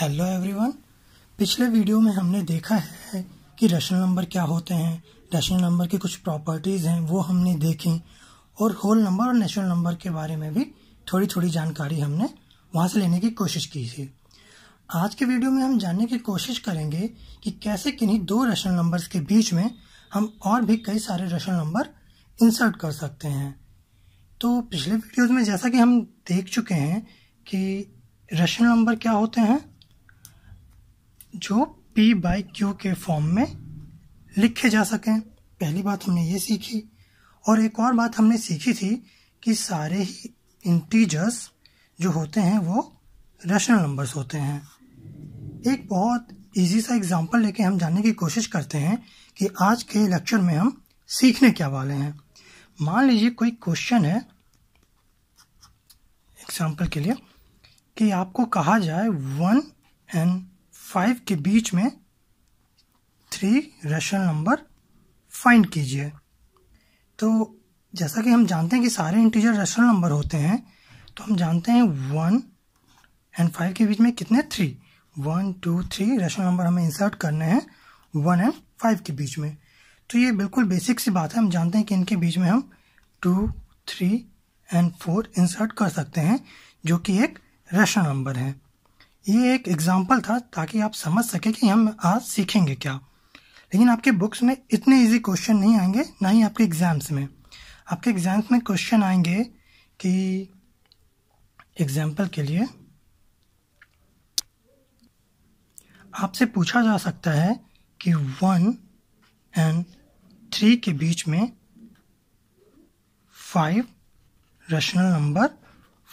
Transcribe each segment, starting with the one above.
Hello everyone पिछले video में हमने देखा है कि रेशनल नंबर क्या होते हैं रेशनल नंबर की कुछ प्रॉपर्टीज़ हैं वो हमने देखी और होल नंबर और नेशनल नंबर के बारे में भी थोड़ी थोड़ी जानकारी हमने वहाँ से लेने की कोशिश की थी आज के वीडियो में हम जानने की कोशिश करेंगे कि कैसे किन्हीं दो रेशनल नंबर्स के बीच में हम और भी कई सारे रेशनल नंबर इंसर्ट कर सकते हैं तो पिछले वीडियोज़ में जैसा कि हम देख चुके हैं कि रेशनल नंबर क्या होते हैं जो पी बाई क्यू के फॉर्म में लिखे जा सकें पहली बात हमने ये सीखी और एक और बात हमने सीखी थी कि सारे ही इंटीजर्स जो होते हैं वो रैशनल नंबर्स होते हैं एक बहुत इजी सा एग्जांपल लेके हम जानने की कोशिश करते हैं कि आज के लेक्चर में हम सीखने क्या वाले हैं मान लीजिए कोई क्वेश्चन है एग्जांपल के लिए कि आपको कहा जाए वन एंड फाइव के बीच में थ्री रेशनल नंबर फाइंड कीजिए तो जैसा कि हम जानते हैं कि सारे इंटीजर रेशनल नंबर होते हैं तो हम जानते हैं वन एंड फाइव के बीच में कितने three one two three rational number हमें इंसर्ट करने हैं वन एंड फाइव के बीच में तो ये बिल्कुल बेसिक सी बात है हम जानते हैं कि इनके बीच में हम two three and four insert कर सकते हैं जो कि एक रेशनल नंबर है ये एक एग्जाम्पल था ताकि आप समझ सके कि हम आज सीखेंगे क्या लेकिन आपके बुक्स में इतने इजी क्वेश्चन नहीं आएंगे ना ही आपके एग्ज़ाम्स में आपके एग्ज़ाम्स में क्वेश्चन आएंगे कि एग्ज़ाम्पल के लिए आपसे पूछा जा सकता है कि वन एंड थ्री के बीच में फाइव रेशनल नंबर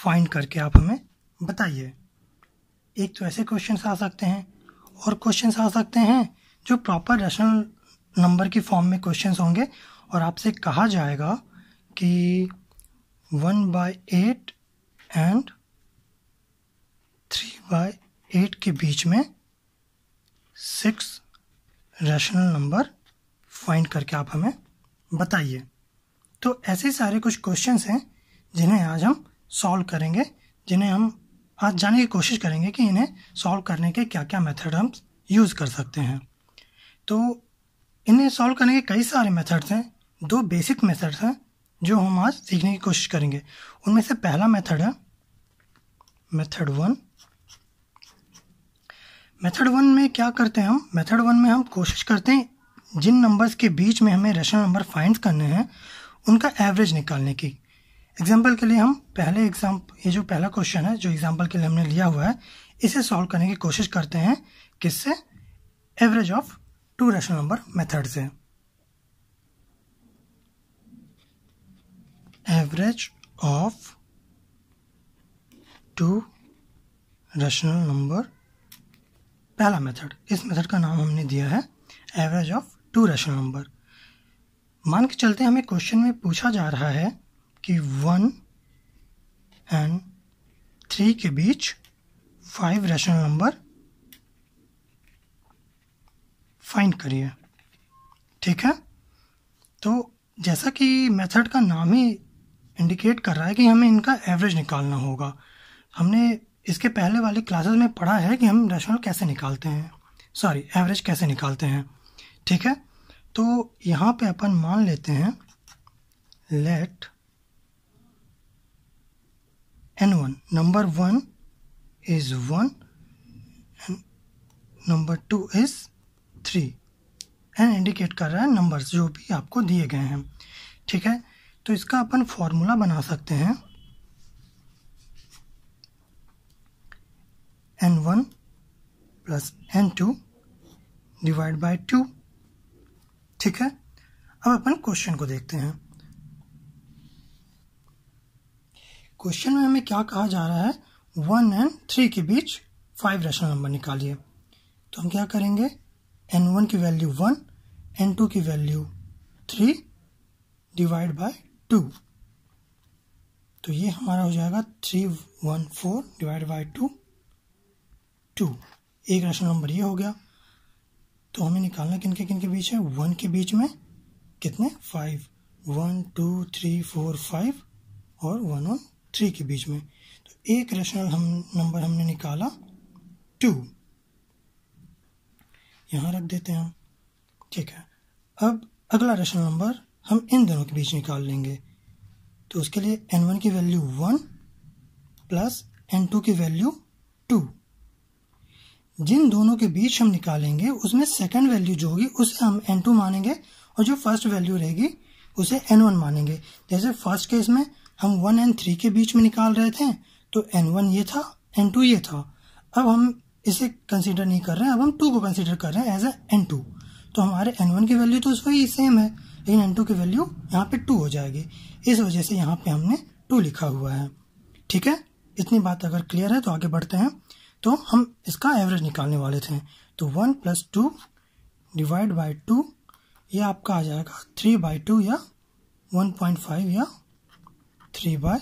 फाइंड करके आप हमें बताइए एक तो ऐसे क्वेश्चन आ सकते हैं और क्वेश्चन आ सकते हैं जो प्रॉपर रैशनल नंबर के फॉर्म में क्वेश्चन होंगे और आपसे कहा जाएगा कि one by eight and three by eight के बीच में सिक्स रैशनल नंबर फाइंड करके आप हमें बताइए तो ऐसे सारे कुछ क्वेश्चंस हैं जिन्हें आज हम सॉल्व करेंगे जिन्हें हम आज जानने की कोशिश करेंगे कि इन्हें सॉल्व करने के क्या क्या मेथड हम यूज़ कर सकते हैं तो इन्हें सॉल्व करने के कई सारे मेथड्स हैं दो बेसिक मेथड्स हैं जो हम आज सीखने की कोशिश करेंगे उनमें से पहला मेथड है मेथड वन मेथड वन में क्या करते हैं हम मेथड वन में हम कोशिश करते हैं जिन नंबर्स के बीच में हमें रेशनल नंबर फाइंड करने हैं उनका एवरेज निकालने की एग्जाम्पल के लिए हम पहले एग्जाम ये जो पहला क्वेश्चन है जो एग्जाम्पल के लिए हमने लिया हुआ है इसे सॉल्व करने की कोशिश करते हैं किससे average of two rational number method से average of two rational number पहला मेथड इस मेथड का नाम हमने दिया है average of two rational number मान के चलते हमें क्वेश्चन में पूछा जा रहा है कि वन एंड थ्री के बीच फाइव रेशनल नंबर फाइंड करिए ठीक है तो जैसा कि मेथड का नाम ही इंडिकेट कर रहा है कि हमें इनका एवरेज निकालना होगा हमने इसके पहले वाले क्लासेस में पढ़ा है कि हम रेशनल कैसे निकालते हैं सॉरी एवरेज कैसे निकालते हैं ठीक है तो यहाँ पे अपन मान लेते हैं let and 1. Number 1 is 1 and number 2 is 3 n indicate कर रहा है नंबर्स जो भी आपको दिए गए हैं ठीक है तो इसका अपन फॉर्मूला बना सकते हैं n one plus n two divide by two ठीक है अब अपन क्वेश्चन को देखते हैं क्वेश्चन में हमें क्या कहा जा रहा है वन एंड थ्री के बीच फाइव रेशनल नंबर निकालिए तो हम क्या करेंगे एन वन की वैल्यू वन एन टू की value three divide by two तो ये हमारा हो जाएगा three one four divide by two two एक रेशनल नंबर ये हो गया तो हमें निकालना किन के किन के बीच है वन के बीच में कितने five one two three four five और वन वन थ्री के बीच में तो एक रेशनल हम नंबर हमने निकाला टू यहाँ रख देते हैं ठीक है अब अगला रेशनल नंबर हम इन दोनों के बीच निकाल लेंगे तो उसके लिए एन वन की value one plus n two की वैल्यू टू जिन दोनों के बीच हम निकालेंगे उसमें सेकंड वैल्यू जो होगी उसे हम एन टू मानेंगे और जो फर्स्ट वैल्यू रहेगी उसे एन वन मानेंगे जैसे फर्स्ट केस में हम वन एंड थ्री के बीच में निकाल रहे थे तो एन वन ये था एन टू ये था अब हम इसे कंसिडर नहीं कर रहे हैं अब हम टू को कंसिडर कर रहे हैं एज ए एन टू तो हमारे एन वन की वैल्यू तो वही सेम है लेकिन एन टू की वैल्यू यहाँ पे टू हो जाएगी इस वजह से यहाँ पे हमने टू लिखा हुआ है ठीक है इतनी बात अगर क्लियर है तो आगे बढ़ते हैं तो हम इसका एवरेज निकालने वाले थे तो one plus two divide by two ये आपका आ जाएगा थ्री बाई टू या वन पॉइंट फाइव या थ्री बाय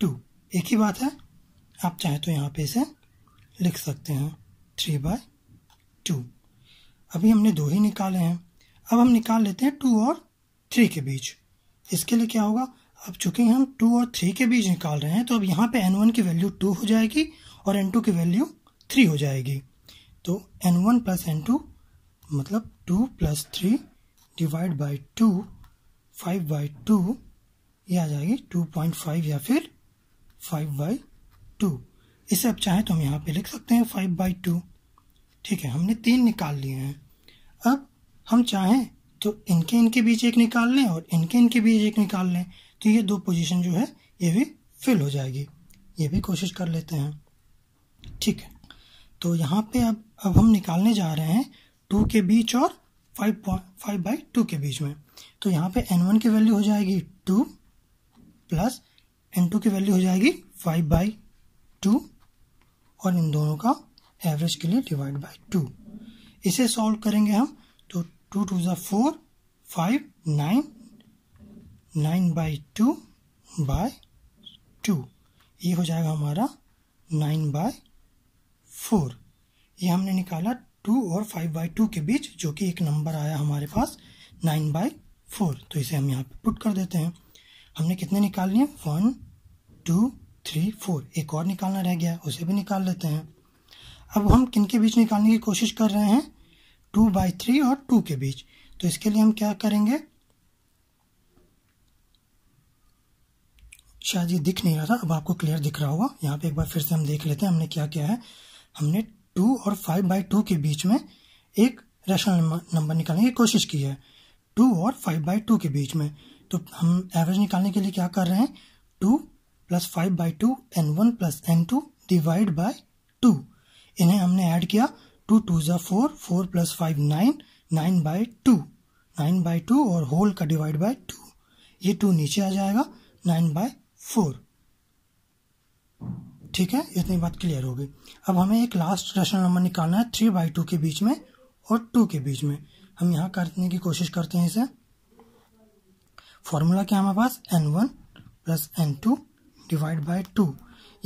टू एक ही बात है आप चाहे तो यहाँ पे इसे लिख सकते हैं थ्री बाय टू अभी हमने दो ही निकाले हैं अब हम निकाल लेते हैं टू और थ्री के बीच इसके लिए क्या होगा अब चूंकि हम टू और थ्री के बीच निकाल रहे हैं तो अब यहाँ पे एन वन की वैल्यू टू हो जाएगी और एन टू की वैल्यू थ्री हो जाएगी तो n one plus n two मतलब two plus three divide by two five by two ये आ जाएगी टू पॉइंट फाइव या फिर फाइव बाई टू इसे आप चाहें तो हम यहाँ पे लिख सकते हैं फाइव बाई टू ठीक है हमने तीन निकाल लिए हैं अब हम चाहें तो इनके इनके बीच एक निकाल लें और इनके इनके बीच एक निकाल लें तो ये दो पोजीशन जो है ये भी फिल हो जाएगी ये भी कोशिश कर लेते हैं ठीक है तो यहाँ पे अब अब हम निकालने जा रहे हैं टू के बीच और five point five by two के बीच में तो यहाँ पे एन वन की वैल्यू हो जाएगी टू प्लस एन टू की वैल्यू हो जाएगी फाइव बाई टू और इन दोनों का एवरेज के लिए डिवाइड बाई टू इसे सॉल्व करेंगे हम तो टू टू ज़ा four five nine nine by two by two ये हो जाएगा हमारा नाइन बाय फोर ये हमने निकाला टू और फाइव बाई टू के बीच जो कि एक नंबर आया हमारे पास नाइन बाई फोर तो इसे हम यहाँ पे पुट कर देते हैं हमने कितने निकाल लिए वन टू थ्री फोर एक और निकालना रह गया उसे भी निकाल लेते हैं अब हम किन के बीच निकालने की कोशिश कर रहे हैं टू बाई थ्री और टू के बीच तो इसके लिए हम क्या करेंगे शायद ये दिख नहीं रहा था अब आपको क्लियर दिख रहा होगा यहाँ पे एक बार फिर से हम देख लेते हैं हमने क्या किया है हमने टू और फाइव बाई टू के बीच में एक रेशनल नंबर निकालने की कोशिश की है टू और फाइव बाई टू के बीच में तो हम एवरेज निकालने के लिए क्या कर रहे हैं two plus five by two n one plus n two divide by two इन्हें हमने ऐड किया टू टू ज़ा four four plus five nine nine by two nine by two और होल का डिवाइड बाई टू ये two नीचे आ जाएगा नाइन बाय फोर ठीक है इतनी बात क्लियर हो गई अब हमें एक लास्ट रेशनल नंबर निकालना है थ्री बाई टू के बीच में और टू के बीच में हम यहाँ करने की कोशिश करते हैं इसे फॉर्मूला क्या हमारे पास n one plus n two divide by two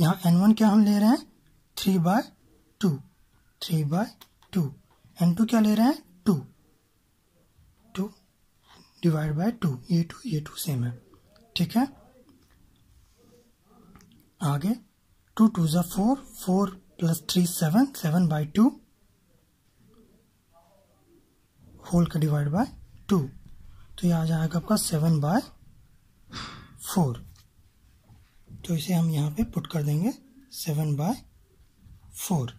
यहाँ एन वन क्या हम ले रहे हैं three by two three by two n two क्या ले रहे हैं two two divide by two ये टू ये टू सेम है ठीक है आगे टू टू जो four four plus three seven seven by two whole का डिवाइड बाय टू तो ये आ जाएगा आपका सेवन बाय फोर तो इसे हम यहाँ पे पुट कर देंगे सेवन बाय फोर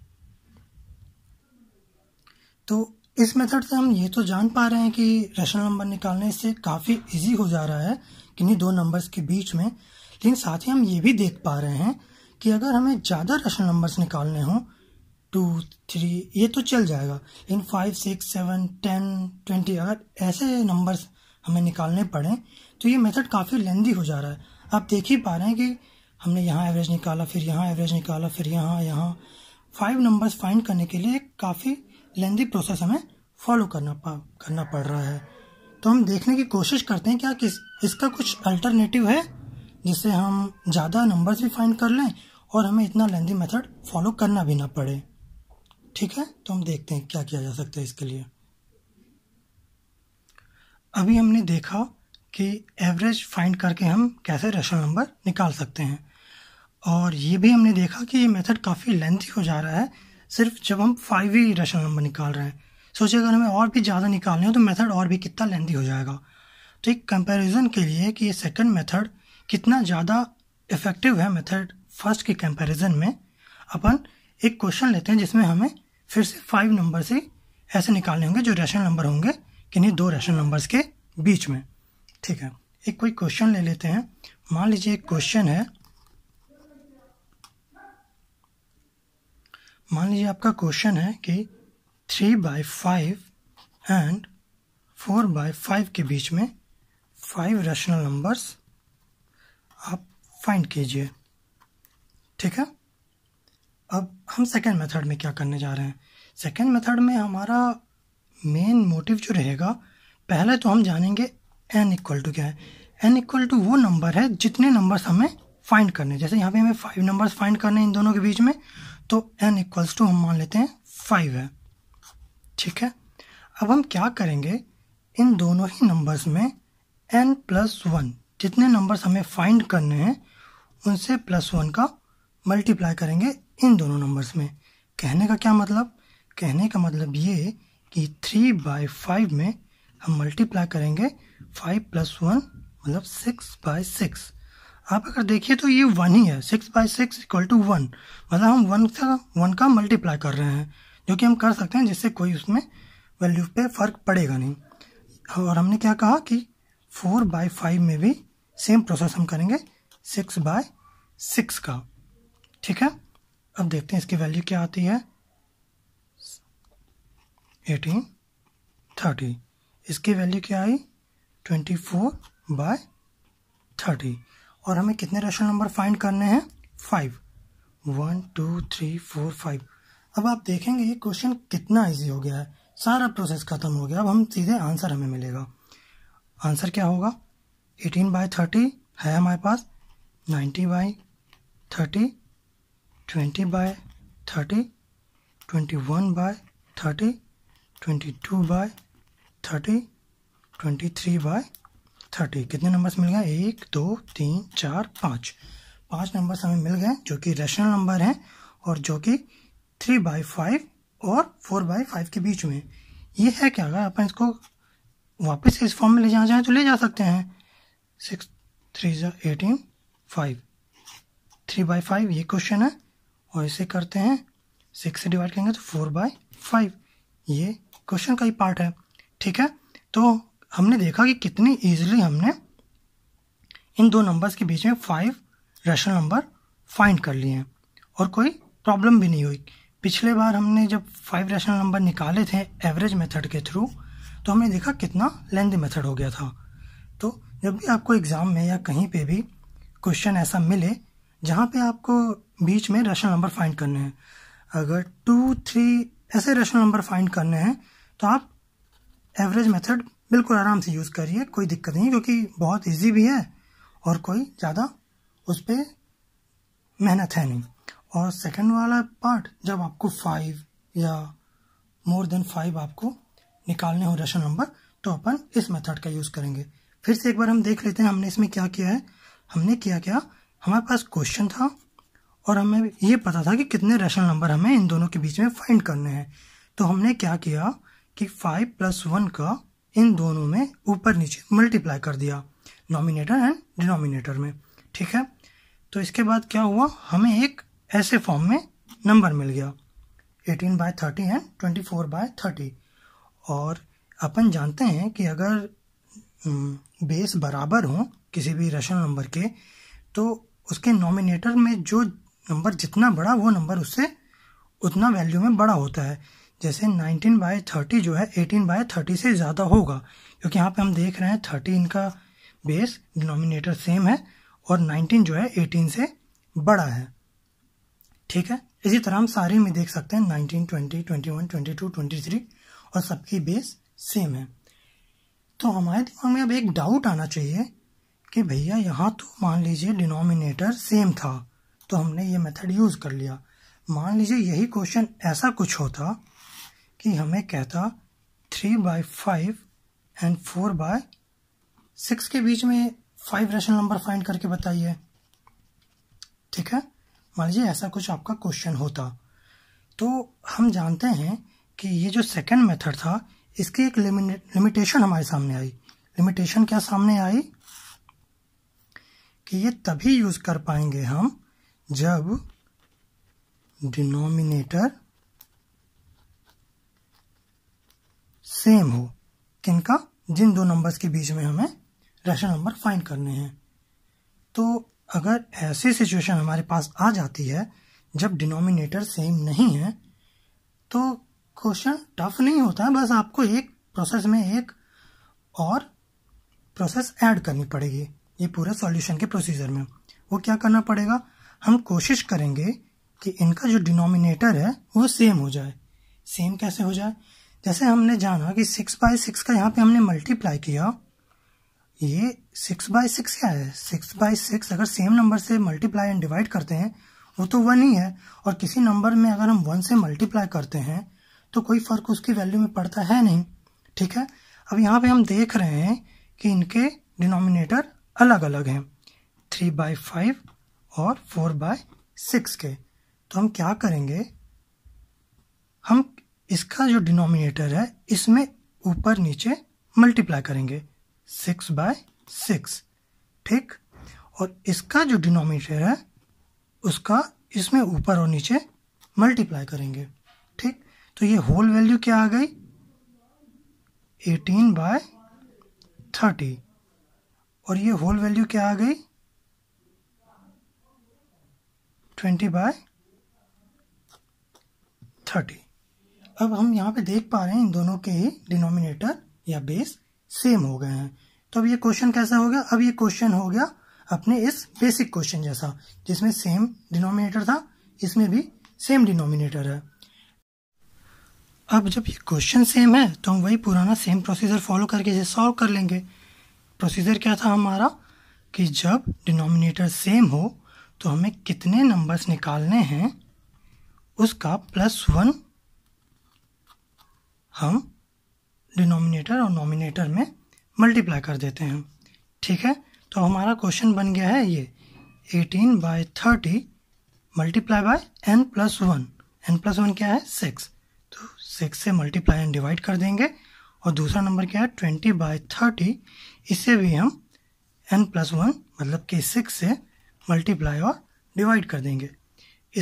तो इस मेथड से हम ये तो जान पा रहे हैं कि रेशनल नंबर निकालने से काफ़ी इजी हो जा रहा है किन्हीं दो नंबर्स के बीच में लेकिन साथ ही हम ये भी देख पा रहे हैं कि अगर हमें ज़्यादा रेशनल नंबर्स निकालने हों टू थ्री ये तो चल जाएगा लेकिन five six seven ten twenty अगर ऐसे नंबर्स हमें निकालने पड़े तो ये मेथड काफ़ी लेंदी हो जा रहा है आप देख ही पा रहे हैं कि हमने यहाँ एवरेज निकाला फिर यहाँ एवरेज निकाला फिर यहाँ यहाँ फाइव नंबर्स फाइंड करने के लिए एक काफ़ी लेंदी प्रोसेस हमें फॉलो करना पा करना पड़ रहा है तो हम देखने की कोशिश करते हैं क्या किस इसका कुछ अल्टरनेटिव है जिससे हम ज़्यादा नंबर्स भी फाइंड कर लें और हमें इतना लेंदी मेथड फॉलो करना भी ना पड़े ठीक है तो हम देखते हैं क्या किया जा सकता है इसके लिए अभी हमने देखा कि एवरेज फाइंड करके हम कैसे रेशनल नंबर निकाल सकते हैं और ये भी हमने देखा कि ये मेथड काफ़ी लेंथी हो जा रहा है सिर्फ जब हम फाइव ही रेशनल नंबर निकाल रहे हैं सोचिए अगर हमें और भी ज़्यादा निकालने हो तो मेथड और भी कितना लेंथी हो जाएगा तो एक कंपैरिजन के लिए कि ये सेकंड मेथड कितना ज़्यादा इफ़ेक्टिव है मेथड फर्स्ट के कंपैरिजन में अपन एक क्वेश्चन लेते हैं जिसमें हमें फिर से फाइव नंबर से ऐसे निकालने होंगे जो रेशनल नंबर होंगे इन्हीं दो रेशनल नंबर्स के बीच में ठीक है एक कोई क्वेश्चन ले लेते हैं मान लीजिए एक क्वेश्चन है मान लीजिए आपका क्वेश्चन है कि three by five and four by five के बीच में फाइव रेशनल नंबर्स आप फाइंड कीजिए ठीक है अब हम सेकेंड मेथड में क्या करने जा रहे हैं सेकेंड मेथड में हमारा मेन मोटिव जो रहेगा पहले तो हम जानेंगे एन इक्वल टू क्या है एन इक्वल टू वो नंबर है जितने नंबर्स हमें फाइंड करने हैं जैसे यहाँ पे हमें फाइव नंबर्स फाइंड करने हैं इन दोनों के बीच में तो एन इक्वल्स टू हम मान लेते हैं फाइव है ठीक है अब हम क्या करेंगे इन दोनों ही नंबर्स में एन प्लस वन जितने नंबर्स हमें फाइंड करने हैं उनसे प्लस वन का मल्टीप्लाई करेंगे इन दोनों नंबर्स में कहने का क्या मतलब कहने का मतलब ये कि थ्री बाई फाइव में हम मल्टीप्लाई करेंगे फाइव प्लस वन मतलब सिक्स बाय सिक्स आप अगर देखिए तो ये वन ही है six by six equal to one मतलब हम वन का वन का मल्टीप्लाई कर रहे हैं जो कि हम कर सकते हैं जिससे कोई उसमें वैल्यू पे फ़र्क पड़ेगा नहीं और हमने क्या कहा कि फोर बाई फाइव में भी सेम प्रोसेस हम करेंगे सिक्स बाय सिक्स का ठीक है अब देखते हैं इसकी वैल्यू क्या आती है एटीन थर्टी इसकी वैल्यू क्या आई ट्वेंटी फोर बाय थर्टी और हमें कितने रेशनल नंबर फाइंड करने हैं five one two three four five अब आप देखेंगे ये क्वेश्चन कितना इजी हो गया है सारा प्रोसेस खत्म हो गया अब हम सीधे आंसर हमें मिलेगा आंसर क्या होगा एटीन बाई थर्टी है हमारे पास ninety by thirty twenty by thirty twenty one by thirty 22 by 30 23 by 30 कितने नंबर्स मिल गए एक दो तीन चार पाँच पाँच नंबर्स हमें मिल गए जो कि रेशनल नंबर हैं और जो कि थ्री बाई फाइव और फोर बाई फाइव के बीच में ये है क्या अगर अपन इसको वापस इस फॉर्म में ले जाना चाहें तो ले जा सकते हैं सिक्स थ्री जो eighteen five three by five ये क्वेश्चन है और इसे करते हैं सिक्स से डिवाइड करेंगे तो फोर बाई फाइव ये क्वेश्चन का ही पार्ट है ठीक है तो हमने देखा कि कितनी ईजिली हमने इन दो नंबर्स के बीच में फाइव रेशनल नंबर फाइंड कर लिए हैं और कोई प्रॉब्लम भी नहीं हुई पिछले बार हमने जब फाइव रेशनल नंबर निकाले थे एवरेज मेथड के थ्रू तो हमने देखा कितना लेंदी मेथड हो गया था तो जब भी आपको एग्ज़ाम में या कहीं पे भी क्वेश्चन ऐसा मिले जहाँ पे आपको बीच में रेशनल नंबर फाइंड करने हैं अगर टू थ्री ऐसे रेशनल नंबर फाइंड करने हैं तो आप एवरेज मेथड बिल्कुल आराम से यूज़ करिए कोई दिक्कत नहीं क्योंकि बहुत इजी भी है और कोई ज़्यादा उस पर मेहनत है नहीं और सेकंड वाला पार्ट जब आपको फाइव या मोर देन फाइव आपको निकालने हो रेशन नंबर तो अपन इस मेथड का यूज़ करेंगे फिर से एक बार हम देख लेते हैं हमने इसमें क्या किया है हमने किया क्या हमारे पास क्वेश्चन था और हमें ये पता था कि कितने रेशन नंबर हमें इन दोनों के बीच में फाइंड करने हैं तो हमने क्या किया कि फाइव प्लस वन का इन दोनों में ऊपर नीचे मल्टीप्लाई कर दिया नॉमिनेटर एंड डिनोमिनेटर में ठीक है तो इसके बाद क्या हुआ हमें एक ऐसे फॉर्म में नंबर मिल गया 18 बाय 30 एंड 24 बाय थर्टी और अपन जानते हैं कि अगर बेस हम्म, बराबर हों किसी भी रेशनल नंबर के तो उसके नॉमिनेटर में जो नंबर जितना बड़ा वो नंबर उससे उतना वैल्यू में बड़ा होता है जैसे 19 बाय 30 जो है 18 बाय 30 से ज़्यादा होगा क्योंकि यहाँ पे हम देख रहे हैं 13 इनका बेस डिनोमिनेटर सेम है और 19 जो है 18 से बड़ा है ठीक है इसी तरह हम सारे में देख सकते हैं 19, 20, 21, 22, 23 और सबकी बेस सेम है तो हमारे दिमाग में अब एक डाउट आना चाहिए कि भैया यहाँ तो मान लीजिए डिनोमिनेटर सेम था तो हमने ये मेथड यूज़ कर लिया मान लीजिए यही क्वेश्चन ऐसा कुछ होता कि हमें कहता three by five and four by six के बीच में फाइव रेशनल नंबर फाइंड करके बताइए ठीक है मान लीजिए ऐसा कुछ आपका क्वेश्चन होता तो हम जानते हैं कि ये जो सेकेंड मेथड था इसकी एक लिमिटेशन हमारे सामने आई लिमिटेशन क्या सामने आई कि ये तभी यूज कर पाएंगे हम जब डिनोमिनेटर सेम हो किनका जिन दो नंबर्स के बीच में हमें रेशनल नंबर फाइंड करने हैं तो अगर ऐसी सिचुएशन हमारे पास आ जाती है जब डिनोमिनेटर सेम नहीं है तो क्वेश्चन टफ नहीं होता है बस आपको एक प्रोसेस में एक और प्रोसेस ऐड करनी पड़ेगी ये पूरे सॉल्यूशन के प्रोसीजर में वो क्या करना पड़ेगा हम कोशिश करेंगे कि इनका जो डिनोमिनेटर है वो सेम हो जाए सेम कैसे हो जाए जैसे हमने जाना कि सिक्स बाय सिक्स का यहाँ पे हमने मल्टीप्लाई किया ये सिक्स बाय सिक्स क्या है सिक्स बाय सिक्स अगर सेम नंबर से मल्टीप्लाई एंड डिवाइड करते हैं वो तो वन ही है और किसी नंबर में अगर हम वन से मल्टीप्लाई करते हैं तो कोई फ़र्क उसकी वैल्यू में पड़ता है नहीं ठीक है अब यहाँ पे हम देख रहे हैं कि इनके डिनोमिनेटर अलग अलग हैं थ्री बाय फाइव और फोर बाय सिक्स के तो हम क्या करेंगे हम इसका जो डिनोमिनेटर है इसमें ऊपर नीचे मल्टीप्लाई करेंगे सिक्स बाय सिक्स ठीक और इसका जो डिनोमिनेटर है उसका इसमें ऊपर और नीचे मल्टीप्लाई करेंगे ठीक तो ये होल वैल्यू क्या आ गई एटीन बाय थर्टी और ये होल वैल्यू क्या आ गई ट्वेंटी बाय थर्टी अब हम यहाँ पे देख पा रहे हैं इन दोनों के ही डिनोमिनेटर या बेस सेम हो गए हैं तो अब ये क्वेश्चन कैसा हो गया अब ये क्वेश्चन हो गया अपने इस बेसिक क्वेश्चन जैसा जिसमें सेम डिनोमिनेटर था इसमें भी सेम डिनोमिनेटर है अब जब ये क्वेश्चन सेम है तो हम वही पुराना सेम प्रोसीजर फॉलो करके इसे सॉल्व कर लेंगे प्रोसीजर क्या था हमारा कि जब डिनोमिनेटर सेम हो तो हमें कितने नंबर्स निकालने हैं उसका प्लस वन हम डिनोमिनेटर और नॉमिनेटर में मल्टीप्लाई कर देते हैं ठीक है तो हमारा क्वेश्चन बन गया है ये eighteen by thirty multiply by n plus one n plus one क्या है सिक्स तो सिक्स से मल्टीप्लाई एंड डिवाइड कर देंगे और दूसरा नंबर क्या है ट्वेंटी बाय थर्टी इसे भी हम एन प्लस वन मतलब कि सिक्स से मल्टीप्लाई और डिवाइड कर देंगे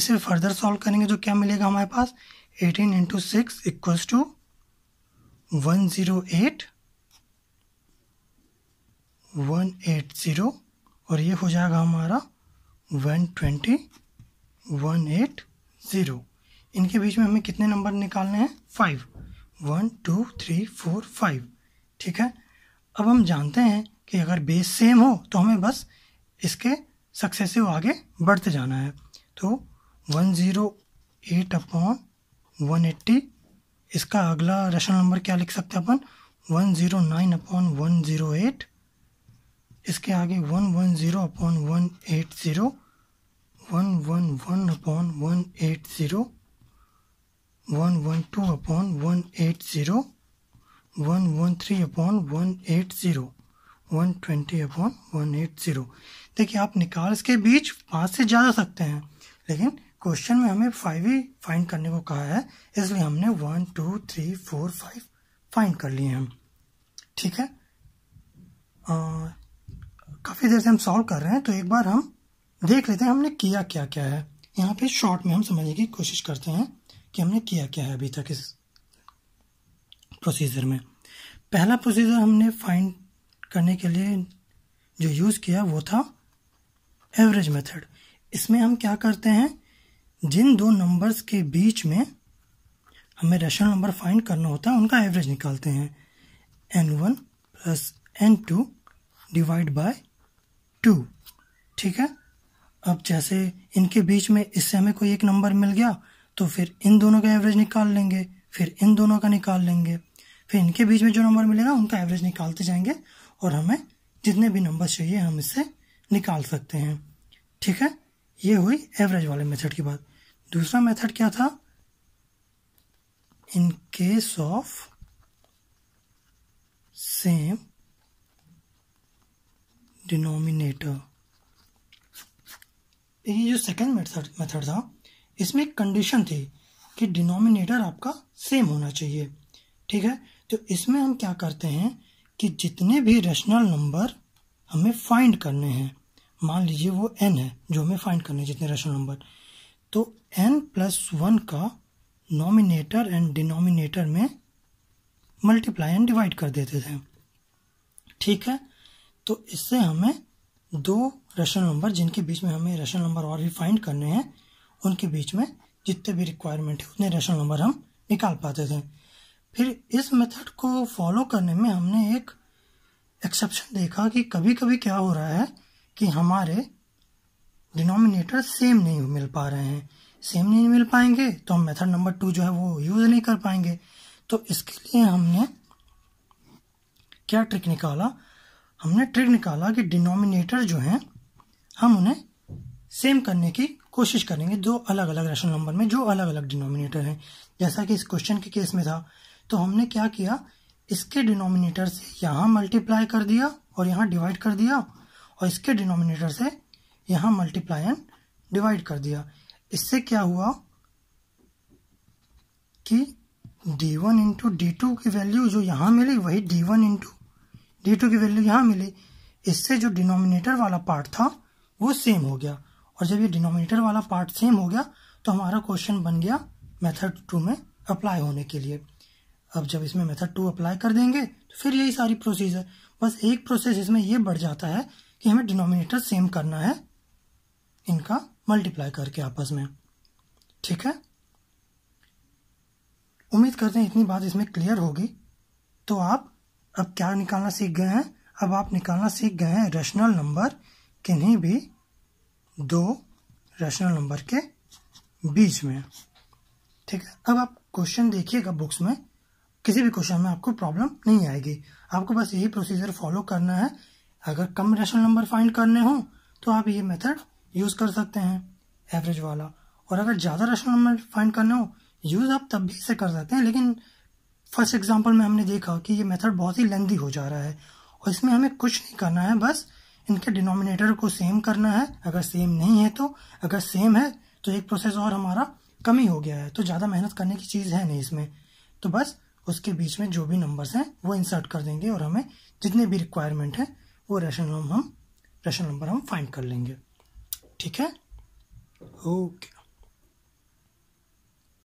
इसे फर्दर सॉल्व करेंगे तो क्या मिलेगा हमारे पास eighteen into six equals to one zero eight one eight zero और ये हो जाएगा हमारा one twenty one eight zero इनके बीच में हमें कितने नंबर निकालने हैं five one two three four five ठीक है अब हम जानते हैं कि अगर बेस सेम हो तो हमें बस इसके सक्सेसिव आगे बढ़ते जाना है तो one zero eight upon one eighty इसका अगला रेशनल नंबर क्या लिख सकते हैं अपन one zero nine upon one zero eight इसके आगे one one zero upon one eight zero one one one upon one eight zero one one two upon one eight zero one one three upon one eight zero one twenty upon one eight zero देखिए आप निकाल के बीच पाँच से ज़्यादा सकते हैं लेकिन क्वेश्चन में हमें फाइव ही फाइंड करने को कहा है इसलिए हमने one two three four five find कर लिए हम ठीक है काफ़ी देर से हम सॉल्व कर रहे हैं तो एक बार हम देख लेते हैं हमने किया क्या क्या है यहाँ पे शॉर्ट में हम समझने की कोशिश करते हैं कि हमने किया क्या है अभी तक इस प्रोसीजर में पहला प्रोसीजर हमने फाइंड करने के लिए जो यूज़ किया वो था एवरेज मेथड इसमें हम क्या करते हैं जिन दो नंबर्स के बीच में हमें रेशनल नंबर फाइंड करना होता है उनका एवरेज निकालते हैं n one plus n two divide by two ठीक है अब जैसे इनके बीच में इससे हमें कोई एक नंबर मिल गया तो फिर इन दोनों का एवरेज निकाल लेंगे फिर इन दोनों का निकाल लेंगे फिर इनके बीच में जो नंबर मिलेगा उनका एवरेज निकालते जाएंगे और हमें जितने भी नंबर चाहिए हम इससे निकाल सकते हैं ठीक है ये हुई एवरेज वाले मेथड की बात दूसरा मेथड क्या था in case of same denominator ये जो सेकंड मेथड मेथड था इसमें एक कंडीशन थी कि डिनोमिनेटर आपका सेम होना चाहिए ठीक है तो इसमें हम क्या करते हैं कि जितने भी रेशनल नंबर हमें फाइंड करने हैं मान लीजिए वो एन है जो हमें फाइंड करने जितने रेशनल नंबर तो एन प्लस वन का नॉमिनेटर एंड डिनोमिनेटर में मल्टीप्लाई एंड डिवाइड कर देते थे ठीक है तो इससे हमें दो रेशनल नंबर जिनके बीच में हमें रेशनल नंबर और भी फाइंड करने हैं उनके बीच में जितने भी रिक्वायरमेंट है उतने रेशनल नंबर हम निकाल पाते थे फिर इस मेथड को फॉलो करने में हमने एक एक्सेप्शन देखा कि कभी कभी क्या हो रहा है कि हमारे डिनोमिनेटर सेम नहीं मिल पा रहे हैं सेम नहीं मिल पाएंगे तो हम मेथड नंबर टू जो है वो यूज नहीं कर पाएंगे तो इसके लिए हमने क्या ट्रिक निकाला हमने ट्रिक निकाला कि डिनोमिनेटर जो हैं हम उन्हें सेम करने की कोशिश करेंगे दो अलग अलग रेशनल नंबर में जो अलग अलग डिनोमिनेटर हैं जैसा कि इस क्वेश्चन के केस में था तो हमने क्या किया इसके डिनोमिनेटर से यहाँ मल्टीप्लाई कर दिया और यहाँ डिवाइड कर दिया और इसके डिनोमिनेटर से यहां मल्टीप्लाई एंड डिवाइड कर दिया इससे क्या हुआ कि d1 वन इंटू डी की वैल्यू जो यहां मिली वही d1 वन इंटू डी की वैल्यू यहां मिली इससे जो डिनोमिनेटर वाला पार्ट था वो सेम हो गया और जब ये डिनोमिनेटर वाला पार्ट सेम हो गया तो हमारा क्वेश्चन बन गया मेथड टू में अप्लाई होने के लिए अब जब इसमें मेथड टू अप्लाई कर देंगे तो फिर यही सारी प्रोसीजर बस एक प्रोसेस इसमें ये बढ़ जाता है कि हमें डिनोमिनेटर सेम करना है इनका मल्टीप्लाई करके आपस में ठीक है उम्मीद करते हैं इतनी बात इसमें क्लियर होगी तो आप अब क्या निकालना सीख गए हैं अब आप निकालना सीख गए हैं रेशनल नंबर किन्हीं भी दो रेशनल नंबर के बीच में ठीक है अब आप क्वेश्चन देखिएगा बुक्स में किसी भी क्वेश्चन में आपको प्रॉब्लम नहीं आएगी आपको बस यही प्रोसीजर फॉलो करना है अगर कम रेशनल नंबर फाइंड करने हो तो आप ये मेथड यूज कर सकते हैं एवरेज वाला और अगर ज़्यादा रेशनल नंबर फाइंड करने हो यूज आप तब भी इसे कर सकते हैं लेकिन फर्स्ट एग्जाम्पल में हमने देखा कि ये मेथड बहुत ही लेंदी हो जा रहा है और इसमें हमें कुछ नहीं करना है बस इनके डिनोमिनेटर को सेम करना है अगर सेम नहीं है तो अगर सेम है तो एक प्रोसेस और हमारा कम ही हो गया है तो ज़्यादा मेहनत करने की चीज़ है नहीं इसमें तो बस उसके बीच में जो भी नंबर्स हैं वो इंसर्ट कर देंगे और हमें जितने भी रिक्वायरमेंट हैं वो नंबर हम रेशन नंबर हम फाइंड कर लेंगे ठीक है ओके